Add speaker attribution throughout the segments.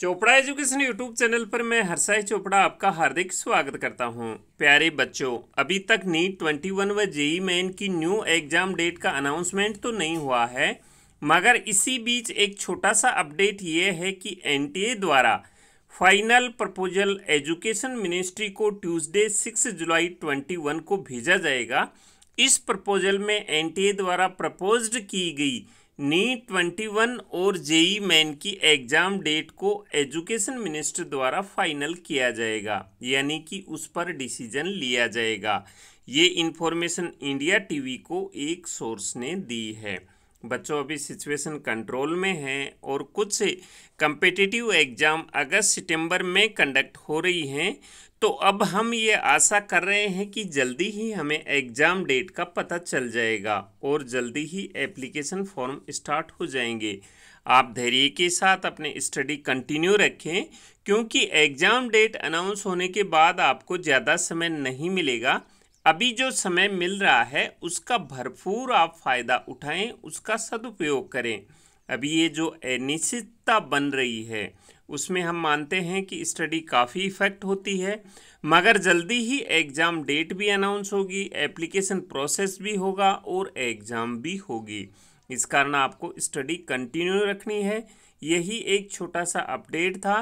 Speaker 1: Chopra education YouTube channel पर मैं हर्षाई चोपड़ा आपका हार्दिक स्वागत करता हूं। प्यारे बच्चों अभी तक नीट 21 व जेई मेन की न्यू एग्जाम डेट का अनाउंसमेंट तो नहीं हुआ है मगर इसी बीच एक छोटा सा अपडेट ये है कि एनटीए द्वारा फाइनल प्रपोजल एजुकेशन मिनिस्ट्री को ट्यूसडे सिक्स जुलाई ट्वेंटी को भेजा जाएगा इस प्रपोजल में एन द्वारा प्रपोज की गई नीट ट्वेंटी वन और जेई मैन की एग्ज़ाम डेट को एजुकेशन मिनिस्टर द्वारा फाइनल किया जाएगा यानी कि उस पर डिसीजन लिया जाएगा ये इन्फॉर्मेशन इंडिया टीवी को एक सोर्स ने दी है बच्चों अभी सिचुएशन कंट्रोल में है और कुछ कंपिटिटिव एग्ज़ाम अगस्त सितंबर में कंडक्ट हो रही हैं तो अब हम ये आशा कर रहे हैं कि जल्दी ही हमें एग्ज़ाम डेट का पता चल जाएगा और जल्दी ही एप्लीकेशन फॉर्म स्टार्ट हो जाएंगे आप धैर्य के साथ अपने स्टडी कंटिन्यू रखें क्योंकि एग्ज़ाम डेट अनाउंस होने के बाद आपको ज़्यादा समय नहीं मिलेगा अभी जो समय मिल रहा है उसका भरपूर आप फ़ायदा उठाएं उसका सदुपयोग करें अभी ये जो अनिश्चितता बन रही है उसमें हम मानते हैं कि स्टडी काफ़ी इफ़ेक्ट होती है मगर जल्दी ही एग्ज़ाम डेट भी अनाउंस होगी एप्लीकेशन प्रोसेस भी होगा और एग्ज़ाम भी होगी इस कारण आपको स्टडी कंटिन्यू रखनी है यही एक छोटा सा अपडेट था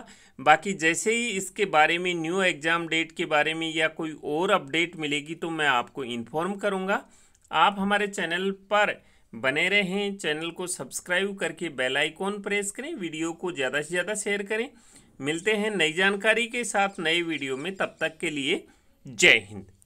Speaker 1: बाकी जैसे ही इसके बारे में न्यू एग्ज़ाम डेट के बारे में या कोई और अपडेट मिलेगी तो मैं आपको इन्फॉर्म करूँगा आप हमारे चैनल पर बने रहें चैनल को सब्सक्राइब करके बेल आइकॉन प्रेस करें वीडियो को ज़्यादा से ज़्यादा शेयर करें मिलते हैं नई जानकारी के साथ नए वीडियो में तब तक के लिए जय हिंद